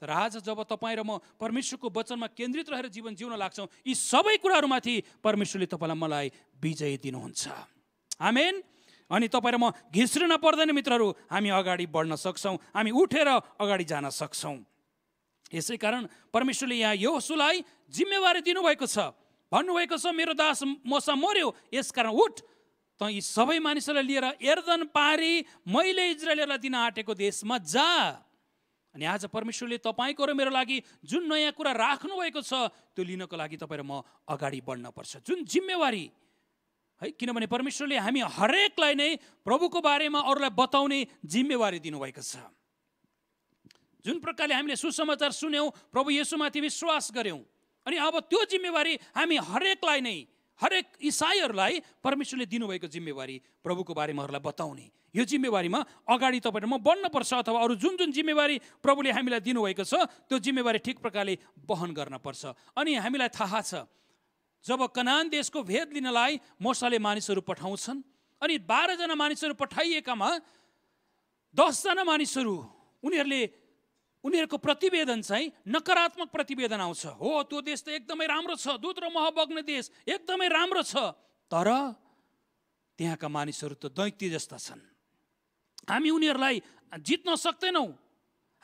तर आज जब तपाईँ र म परमेश्वरको वचनमा केन्द्रित रहेर जीवन जिउन लाग्छौँ यी सबै कुराहरूमाथि परमेश्वरले तपाईँलाई मलाई विजय दिनुहुन्छ आमेन अनि तपाईँ र म घिस्रिन पर्दैन मित्रहरू हामी अगाडि बढ्न सक्छौँ हामी उठेर अगाडि जान सक्छौँ यसै कारण परमेश्वरले यहाँ यो सुलाई जिम्मेवारी दिनुभएको छ भन्नुभएको छ मेरो दास मसा मर्यो यसकारण उठ त यी सबै मानिसहरूलाई लिएर एर्दन पारी मैले इजरायलहरूलाई दिन आँटेको देशमा जा अनि आज परमेश्वरले तपाईँको र मेरो लागि जुन नयाँ कुरा राख्नुभएको छ त्यो लिनको लागि तपाईँ र म अगाडि बढ्न पर्छ जुन जिम्मेवारी है किनभने परमेश्वरले हामी हरेकलाई नै प्रभुको बारेमा अरूलाई बताउने जिम्मेवारी दिनुभएको छ जुन प्रकारले हामीले सुसमाचार सुन्यौँ प्रभु येसुमाथि विश्वास गऱ्यौँ अनि अब त्यो जिम्मेवारी हामी हरेकलाई नै हरेक इसाईहरूलाई परमेश्वरले दिनुभएको जिम्मेवारी प्रभुको बारेमा अरूलाई बताउने यो जिम्मेवारीमा अगाडि तपाईँ म बढ्नुपर्छ अथवा अरू जुन जुन जिम्मेवारी प्रभुले हामीलाई दिनुभएको छ त्यो जिम्मेवारी ठिक प्रकारले वहन पर्छ अनि हामीलाई थाहा छ जब कनान देशको भेद लिनलाई मोसाले मानिसहरू पठाउँछन् अनि बाह्रजना मानिसहरू पठाइएकामा दसजना मानिसहरू उनीहरूले उनीहरूको प्रतिवेदन चाहिँ नकारात्मक प्रतिवेदन आउँछ हो त्यो देश त एकदमै राम्रो छ दुध र मह बग्ने देश एकदमै राम्रो छ तर त्यहाँका मानिसहरू त दैत्य जस्ता छन् हामी उनीहरूलाई जित्न सक्दैनौँ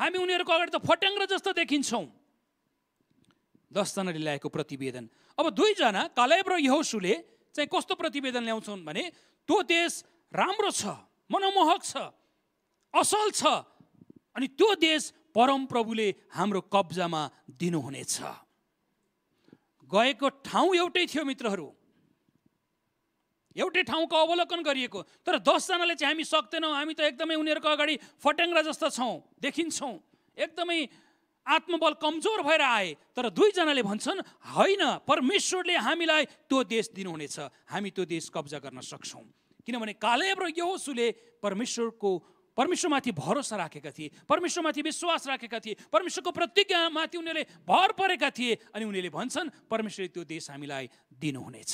हामी उनीहरूको अगाडि त फट्याङ्ग्र जस्तो देखिन्छौँ दसजनाले ल्याएको प्रतिवेदन अब दुईजना कालेब र यहोसुले चाहिँ कस्तो प्रतिवेदन ल्याउँछन् भने त्यो देश राम्रो छ मनमोहक छ असल छ अनि त्यो देश परमप्रभुले हाम्रो कब्जामा दिनुहुनेछ गएको ठाउँ एउटै थियो मित्रहरू एउटै ठाउँको अवलोकन गरिएको तर दसजनाले चाहिँ हामी सक्दैनौँ हामी त एकदमै उनीहरूको अगाडि फट्याङ्ग्रा जस्ता छौँ देखिन्छौँ एकदमै आत्मबल कमजोर भएर आए तर दुईजनाले भन्छन् होइन परमेश्वरले हामीलाई त्यो देश दिनुहुनेछ हामी त्यो देश कब्जा गर्न सक्छौँ किनभने कालेब र यहोसुले परमेश्वरको परमेश्वरमाथि भरोसा राखेका थिए परमेश्वरमाथि विश्वास राखेका थिए परमेश्वरको प्रतिज्ञामाथि उनीहरूले भर परेका थिए अनि उनीहरूले भन्छन् परमेश्वरले त्यो देश हामीलाई दिनुहुनेछ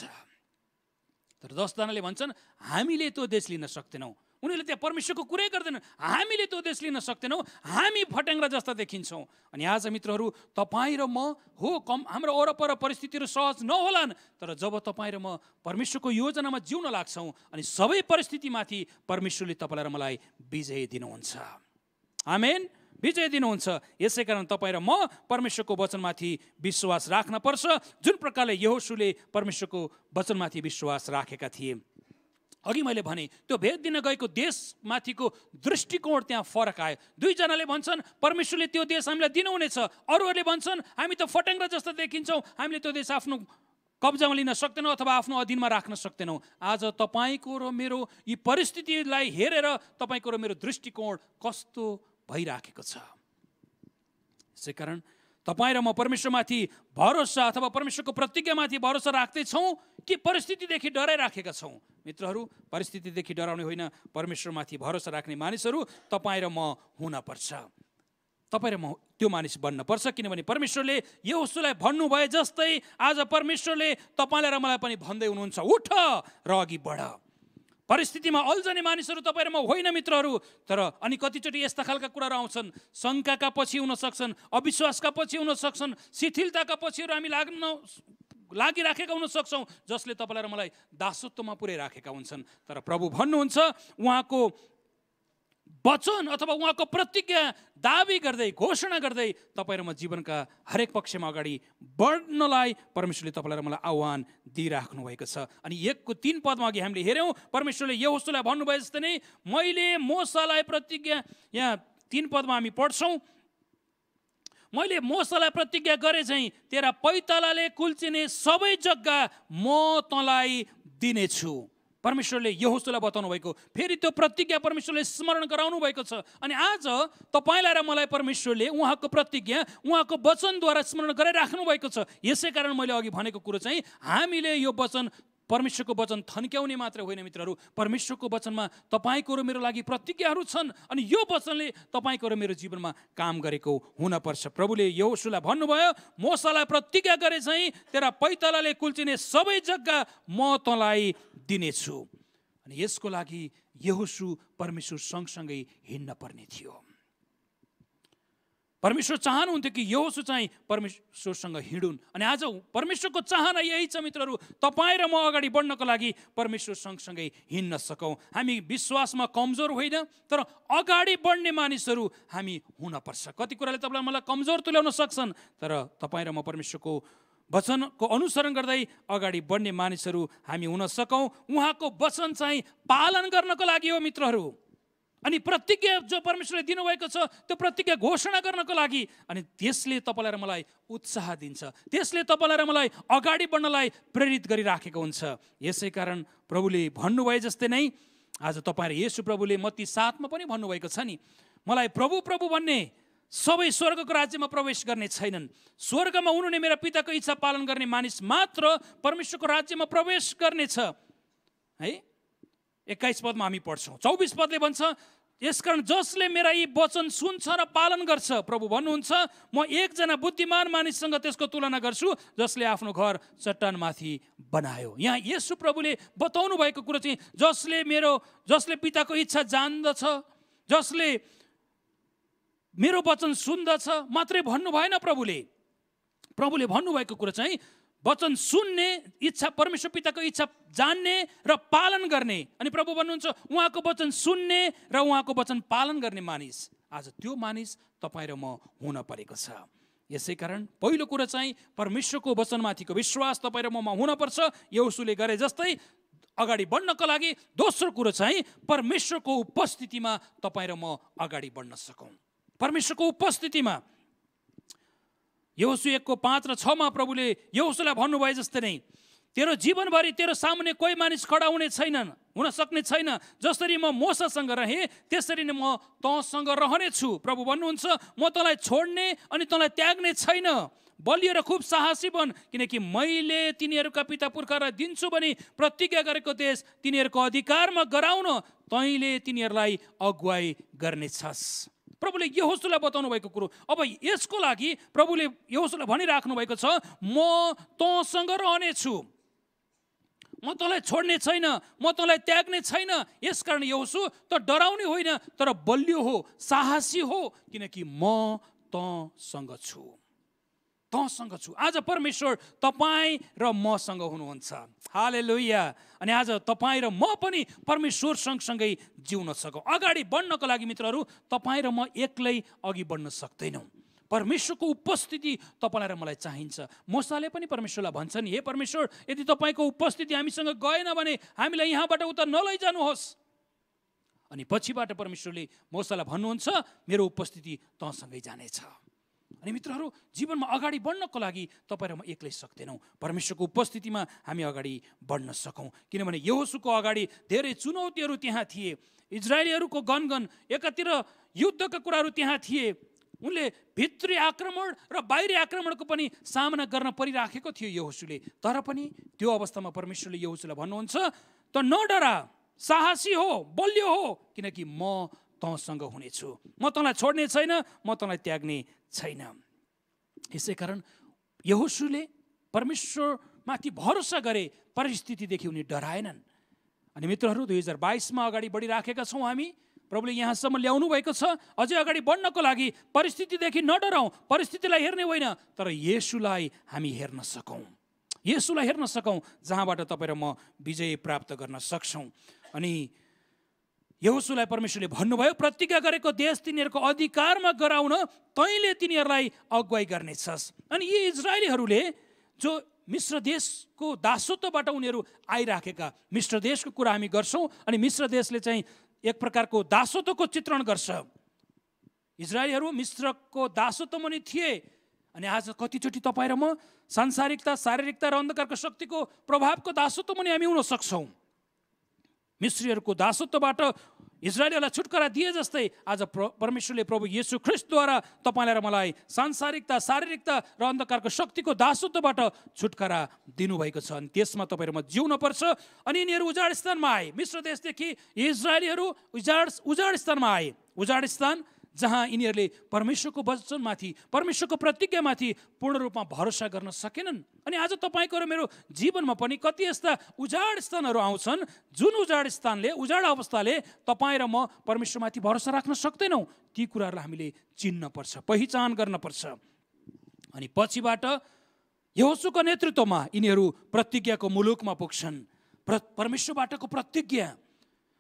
तर दसजनाले भन्छन् हामीले त्यो देश लिन सक्दैनौँ उनीहरूले त्यहाँ परमेश्वरको कुरै गर्दैन हामीले त्यो देश लिन सक्दैनौँ हामी फट्याङ्ग्रा जस्ता देखिन्छौँ अनि आज मित्रहरू तपाईँ र म हो कम हाम्रो वरपर परिस्थितिहरू सहज नहोलान् तर जब तपाईँ र म परमेश्वरको योजनामा जिउन लाग्छौँ अनि सबै परिस्थितिमाथि परमेश्वरले तपाईँलाई र मलाई विजय दिनुहुन्छ आमेन विजय दिनुहुन्छ यसै कारण तपाईँ र म परमेश्वरको वचनमाथि विश्वास राख्न पर्छ जुन प्रकारले यहोसुले परमेश्वरको वचनमाथि विश्वास राखेका थिए अघि मैले भने त्यो भेद दिन गएको देशमाथिको दृष्टिकोण त्यहाँ फरक आयो दुईजनाले भन्छन् परमेश्वरले त्यो देश हामीलाई दिनुहुनेछ अरूहरूले भन्छन् हामी त फटङ्ग्र जस्तो देखिन्छौँ हामीले त्यो देश आफ्नो कब्जामा लिन सक्दैनौँ अथवा आफ्नो अधीनमा राख्न सक्दैनौँ आज तपाईँको र मेरो यी परिस्थितिलाई हेरेर तपाईँको र मेरो दृष्टिकोण कस्तो भइराखेको छ यसै कारण तपाईँ र म परमेश्वरमाथि भरोसा अथवा परमेश्वरको प्रतिज्ञामाथि भरोसा राख्दैछौँ के परिस्थितिदेखि डराइराखेका छौँ मित्रहरू परिस्थितिदेखि डराउने होइन परमेश्वरमाथि भरोसा राख्ने मानिसहरू तपाईँ र म हुनपर्छ तपाईँ र म त्यो मानिस बन्नपर्छ किनभने परमेश्वरले यो उसुलाई भन्नुभए जस्तै आज परमेश्वरले तपाईँलाई र मलाई पनि भन्दै हुनुहुन्छ उठ र अघि बढ परिस्थितिमा अल्झने मानिसहरू तपाईँ र म होइन मित्रहरू तर अनि कतिचोटि यस्ता खालका कुराहरू आउँछन् शङ्काका पछि हुन सक्छन् अविश्वासका पछि हुन सक्छन् शिथिलताका पछिहरू हामी लाग्न लागिराखेका हुन सक्छौँ जसले तपाईँलाई र मलाई दासत्वमा पुर्याइराखेका हुन्छन् तर प्रभु भन्नुहुन्छ उहाँको वचन अथवा उहाँको प्रतिज्ञा दावी गर्दै घोषणा गर्दै तपाईँ र म जीवनका हरेक पक्षमा अगाडि बढ्नलाई परमेश्वरले तपाईँलाई र मलाई आह्वान दिइराख्नु भएको छ अनि एकको तिन पदमा अघि हामीले हेऱ्यौँ परमेश्वरले यो वस्तुलाई भन्नुभयो जस्तै नै मैले मोसालाई प्रतिज्ञा यहाँ तिन पदमा हामी पढ्छौँ मैले मोसलाई प्रतिज्ञा गरे चाहिँ तेरा पैतालाले कुल्चिने सबै जग्गा म तँलाई दिनेछु परमेश्वरले यहोसुलाई बताउनु भएको फेरि त्यो प्रतिज्ञा परमेश्वरले स्मरण गराउनु भएको छ अनि आज तपाईँलाई र मलाई परमेश्वरले उहाँको प्रतिज्ञा उहाँको वचनद्वारा स्मरण गराइराख्नु भएको छ यसै कारण मैले अघि भनेको कुरो चाहिँ हामीले यो वचन परमेश्वरको वचन थन्क्याउने मात्र होइन मित्रहरू परमेश्वरको वचनमा तपाईँको र मेरो लागि प्रतिज्ञाहरू छन् अनि यो वचनले तपाईँको र मेरो जीवनमा काम गरेको हुनपर्छ प्रभुले यहोसुलाई भन्नुभयो मसलाई प्रतिज्ञा गरे चाहिँ तेरा पैतालाले कुल्चिने सबै जग्गा म तँलाई दिनेछु अनि यसको लागि यहोसु परमेश्वर सँगसँगै हिँड्न पर्ने थियो परमेश्वर चाहनुहुन्थ्यो कि यो सु चाहिँ परमेश्वरसँग हिँडुन् अनि आज परमेश्वरको चाहना यही छ मित्रहरू तपाईँ र म अगाडि बढ्नको लागि परमेश्वर सँगसँगै हिँड्न सकौँ हामी विश्वासमा कमजोर होइन तर अगाडि बढ्ने मानिसहरू हामी हुनपर्छ कति कुराले तपाईँलाई मलाई कमजोर तुल्याउन सक्छन् तर तपाईँ र म परमेश्वरको वचनको अनुसरण गर्दै अगाडि बढ्ने मानिसहरू हामी हुन सकौँ उहाँको वचन चाहिँ पालन गर्नको लागि हो मित्रहरू अनि प्रतिज्ञा जो परमेश्वरले दिनुभएको छ त्यो प्रतिज्ञा घोषणा गर्नको लागि अनि त्यसले तपाईँलाई र मलाई उत्साह दिन्छ त्यसले तपाईँलाई र मलाई अगाडि बढ्नलाई प्रेरित गरिराखेको हुन्छ यसै कारण प्रभुले भन्नुभयो जस्तै नै आज तपाईँहरू यसु प्रभुले मती साथमा पनि भन्नुभएको छ नि मलाई प्रभु प्रभु भन्ने सबै स्वर्गको राज्यमा प्रवेश गर्ने छैनन् स्वर्गमा हुनु नै मेरा पिताको इच्छा पालन गर्ने मानिस मात्र परमेश्वरको राज्यमा प्रवेश गर्नेछ है एक्काइस पदमा हामी पढ्छौँ चौबिस पदले भन्छ यसकारण जसले मेरा यी वचन सुन्छ र पालन गर्छ प्रभु भन्नुहुन्छ म एकजना बुद्धिमान मानिससँग त्यसको तुलना गर्छु जसले आफ्नो घर चट्टानमाथि बनायो यहाँ यसु प्रभुले बताउनु भएको कुरो चाहिँ जसले मेरो जसले पिताको इच्छा जान्दछ जसले मेरो वचन सुन्दछ मात्रै भन्नु भएन प्रभुले प्रभुले भन्नुभएको कुरो चाहिँ वचन सुन्ने इच्छा परमेश्वर पिताको इच्छा जान्ने र पालन गर्ने अनि प्रभु भन्नुहुन्छ उहाँको वचन सुन्ने र उहाँको वचन पालन गर्ने मानिस आज त्यो मानिस तपाईँ र म हुन परेको छ यसै कारण पहिलो कुरा चाहिँ परमेश्वरको वचनमाथिको विश्वास तपाईँ र ममा हुनपर्छ यौसुले गरे जस्तै अगाडि बढ्नको लागि दोस्रो कुरो चाहिँ परमेश्वरको उपस्थितिमा तपाईँ र म अगाडि बढ्न सकौँ परमेश्वरको उपस्थितिमा यहोसु एकको पाँच र छमा प्रभुले यहोसुलाई भन्नुभए जस्तै नै तेरो जीवनभरि तेरो सामुने कोही मानिस खडा हुने छैनन् हुन सक्ने छैन जसरी म मोसासँग रहेँ त्यसरी नै म तँसँग रहनेछु प्रभु भन्नुहुन्छ म तँलाई छोड्ने अनि तँलाई त्याग्ने छैन बलियो र खुब साहसी बन किनकि मैले तिनीहरूका पिता पुर्खालाई दिन्छु भने प्रतिज्ञा गरेको देश तिनीहरूको अधिकारमा गराउन तैँले तिनीहरूलाई अगुवाई गर्नेछस् प्रभुले यहोसुलाई बताउनु भएको कुरो अब यसको लागि प्रभुले यहोसुलाई भनिराख्नु भएको छ म तँसँग रहनेछु म तँलाई छोड्ने छैन म तँलाई त्याग्ने छैन यसकारण यहोसु त डराउने होइन तर बलियो हो साहसी हो किनकि म तँसँग छु तँसँग छु आज परमेश्वर तपाईँ र मसँग हुनुहुन्छ हाले लोहिया अनि आज तपाईँ र म पनि परमेश्वर सँगसँगै जिउन सकौँ अगाडि बढ्नको लागि मित्रहरू तपाईँ र म एक्लै अघि बढ्न सक्दैनौँ परमेश्वरको उपस्थिति तपाईँलाई र मलाई चाहिन्छ मसाले पनि परमेश्वरलाई भन्छन् हे परमेश्वर यदि तपाईँको उपस्थिति हामीसँग गएन भने हामीलाई यहाँबाट उता नलैजानुहोस् अनि पछिबाट परमेश्वरले मसालाई भन्नुहुन्छ मेरो उपस्थिति तँसँगै जानेछ अनि मित्रहरू जीवनमा अगाडि बढ्नको लागि तपाईँ र म एक्लै सक्दैनौँ परमेश्वरको उपस्थितिमा हामी अगाडि बढ्न सकौँ किनभने यहोसुको अगाडि धेरै चुनौतीहरू त्यहाँ थिए इजरायलीहरूको गनगन एकातिर युद्धका कुराहरू त्यहाँ थिए उनले भित्री आक्रमण र बाहिरी आक्रमणको पनि सामना गर्न परिराखेको थियो यहोसुले तर पनि त्यो अवस्थामा परमेश्वरले यहोसुलाई भन्नुहुन्छ त न डरा साहसी हो बलियो हो किनकि म तँसँग हुनेछु म तँलाई छोड्ने छैन म तँलाई त्याग्ने छैन यसै कारण यहोसुले परमेश्वरमाथि भरोसा गरे परिस्थितिदेखि उनी डराएनन् अनि मित्रहरू दुई हजार बाइसमा अगाडि बढिराखेका छौँ हामी प्रभुले यहाँसम्म ल्याउनु भएको छ अझै अगाडि बढ्नको लागि परिस्थितिदेखि नडराउँ परिस्थितिलाई हेर्ने होइन तर येसुलाई हामी हेर्न सकौँ येसुलाई हेर्न सकौँ जहाँबाट तपाईँ र म विजय प्राप्त गर्न सक्छौँ अनि यहोसुलाई परमेश्वरले भन्नुभयो प्रतिज्ञा गरेको देश तिनीहरूको अधिकारमा गराउन तैँले तिनीहरूलाई अगुवाई गर्नेछस् अनि यी इजरायलीहरूले जो मिश्र देशको दासत्वबाट उनीहरू आइराखेका मिश्र देशको कुरा हामी गर्छौँ अनि मिश्र देशले चाहिँ एक प्रकारको दासत्वको चित्रण गर्छ इजरायलीहरू मिश्रको दासत्वमा नै थिए अनि आज कतिचोटि तपाईँ र म सांसारिकता शारीरिकता र अन्धकारको शक्तिको प्रभावको दासत्वमा पनि हामी हुन सक्छौँ मिश्रीहरूको दासत्वबाट इजरायलीहरूलाई छुटकारा दिए जस्तै आज प्र परमेश्वरले प्रभु येसु ख्रिस्टद्वारा तपाईँलाई र मलाई सांसारिकता शारीरिकता र अन्धकारको शक्तिको दासत्वबाट छुटकारा दिनुभएको छ अनि त्यसमा तपाईँहरूमा जिउन पर्छ अनि यिनीहरू उजाड स्थानमा आए मिश्र देशदेखि इजरायलीहरू उजाड उजाड स्थानमा आए उजाड स्थान जहाँ यिनीहरूले परमेश्वरको वचनमाथि परमेश्वरको प्रतिज्ञामाथि पूर्ण रूपमा भरोसा गर्न सकेनन् अनि आज तपाईँको र मेरो जीवनमा पनि कति यस्ता उजाड स्थानहरू आउँछन् जुन उजाड स्थानले उजाड अवस्थाले तपाईँ र म परमेश्वरमाथि भरोसा राख्न सक्दैनौँ ती कुराहरूलाई हामीले चिन्नपर्छ पहिचान गर्नपर्छ अनि पछिबाट यहोसुको नेतृत्वमा यिनीहरू प्रतिज्ञाको मुलुकमा पुग्छन् प्र परमेश्वरबाटको प्रतिज्ञा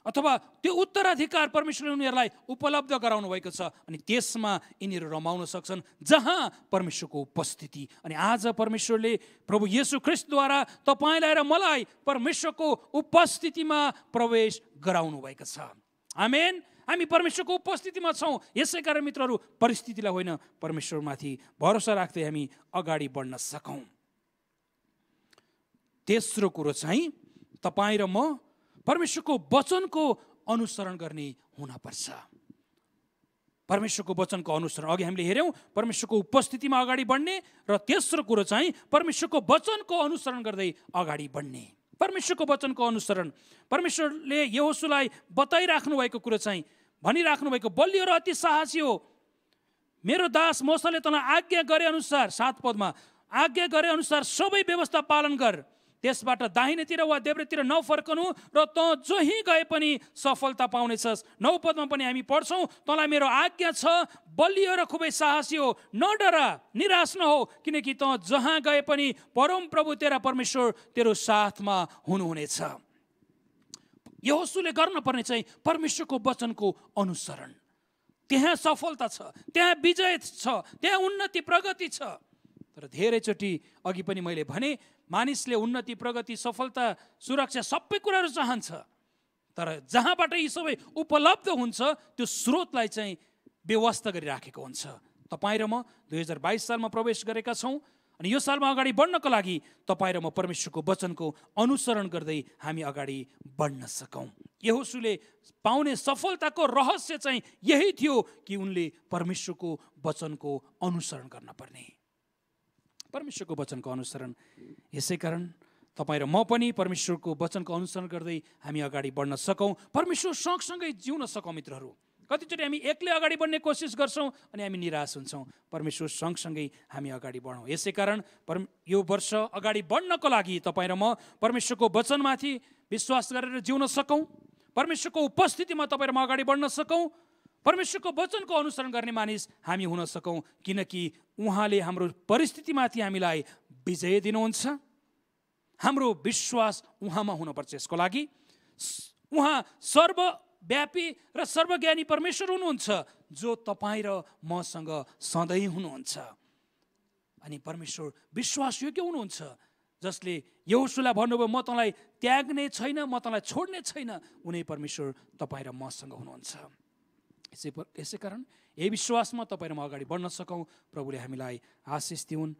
अथवा त्यो उत्तराधिकार परमेश्वरले उनीहरूलाई उपलब्ध गराउनु भएको छ अनि त्यसमा यिनीहरू रमाउन सक्छन् जहाँ परमेश्वरको उपस्थिति अनि आज परमेश्वरले प्रभु येसु ख्रिस्टद्वारा तपाईँलाई र मलाई परमेश्वरको उपस्थितिमा प्रवेश गराउनु भएको छ आमेन हामी परमेश्वरको उपस्थितिमा छौँ यसै कारण मित्रहरू परिस्थितिलाई होइन परमेश्वरमाथि भरोसा राख्दै हामी अगाडि बढ्न सकौँ तेस्रो कुरो चाहिँ तपाईँ र म परमेश्वरको वचनको अनुसरण गर्ने हुनपर्छ परमेश्वरको वचनको अनुसरण अघि हामीले हेऱ्यौँ परमेश्वरको उपस्थितिमा अगाडि बढ्ने र तेस्रो कुरो चाहिँ परमेश्वरको वचनको अनुसरण गर्दै अगाडि बढ्ने परमेश्वरको वचनको अनुसरण परमेश्वरले यहोसुलाई बताइराख्नु भएको कुरो चाहिँ भनिराख्नु भएको बलियो र अति साहसी हो मेरो दास मसले तँलाई आज्ञा गरे अनुसार सात पदमा आज्ञा गरे अनुसार सबै व्यवस्था पालन गर त्यसबाट दाहिनेतिर वा देब्रेतिर नफर्कनु र तँ जहीँ गए पनि सफलता पाउनेछस् नौ पदमा पनि हामी पढ्छौँ तँलाई मेरो आज्ञा छ बलियो र खुबै साहसी हो न डरा निराश नहो किनकि तँ जहाँ गए पनि परम प्रभु तेरा परमेश्वर तेरो साथमा हुनुहुनेछ यहोसुले गर्नपर्ने चाहिँ परमेश्वरको वचनको अनुसरण त्यहाँ सफलता छ त्यहाँ विजय छ त्यहाँ उन्नति प्रगति छ तर धेरैचोटि अघि पनि मैले भने मानिसले उन्नति प्रगति सफलता सुरक्षा सबै कुराहरू चाहन्छ तर जहाँबाट यी सबै उपलब्ध हुन्छ त्यो स्रोतलाई चाहिँ व्यवस्था गरिराखेको हुन्छ तपाईँ र म दुई हजार बाइस सालमा प्रवेश गरेका छौँ अनि यो सालमा अगाडि बढ्नको लागि तपाईँ र म परमेश्वरको वचनको अनुसरण गर्दै हामी अगाडि बढ्न सकौँ यहोसुले पाउने सफलताको रहस्य चाहिँ यही थियो कि उनले परमेश्वरको वचनको अनुसरण गर्न पर्ने परमेश्वरको वचनको अनुसरण यसै कारण तपाईँ र म पनि परमेश्वरको वचनको अनुसरण गर्दै हामी अगाडि बढ्न सकौँ परमेश्वर सँगसँगै जिउन सकौँ मित्रहरू कतिचोटि हामी एक्लै अगाडि बढ्ने कोसिस गर्छौँ अनि हामी निराश हुन्छौँ परमेश्वर सँगसँगै हामी अगाडि बढौँ यसै कारण परम यो वर्ष अगाडि बढ्नको लागि तपाईँ र म परमेश्वरको वचनमाथि विश्वास गरेर जिउन सकौँ परमेश्वरको उपस्थितिमा तपाईँ र म अगाडि बढ्न सकौँ परमेश्वरको वचनको अनुसरण गर्ने मानिस हामी हुन सकौँ किनकि उहाँले हाम्रो परिस्थितिमाथि हामीलाई विजय दिनुहुन्छ हाम्रो विश्वास उहाँमा हुनुपर्छ यसको लागि उहाँ सर्वव्यापी र सर्वज्ञानी परमेश्वर हुनुहुन्छ जो तपाईँ र मसँग सधैँ हुनुहुन्छ अनि परमेश्वर विश्वासयोग्य हुनुहुन्छ जसले यहोसुलाई भन्नुभयो म तँलाई त्याग्ने छैन म तँलाई छोड्ने छैन उनै परमेश्वर तपाईँ र मसँग हुनुहुन्छ यसै यसै कारण यही विश्वासमा तपाईँहरू म अगाडि बढ्न सकौँ प्रभुले हामीलाई आशिष दिउन्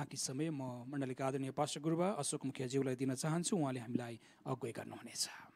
बाँकी समय म मण्डलीका आदरणीय पार्श्व गुरुबा अशोक मुखियाज्यूलाई दिन चाहन्छु उहाँले हामीलाई अगुवाई गर्नुहुनेछ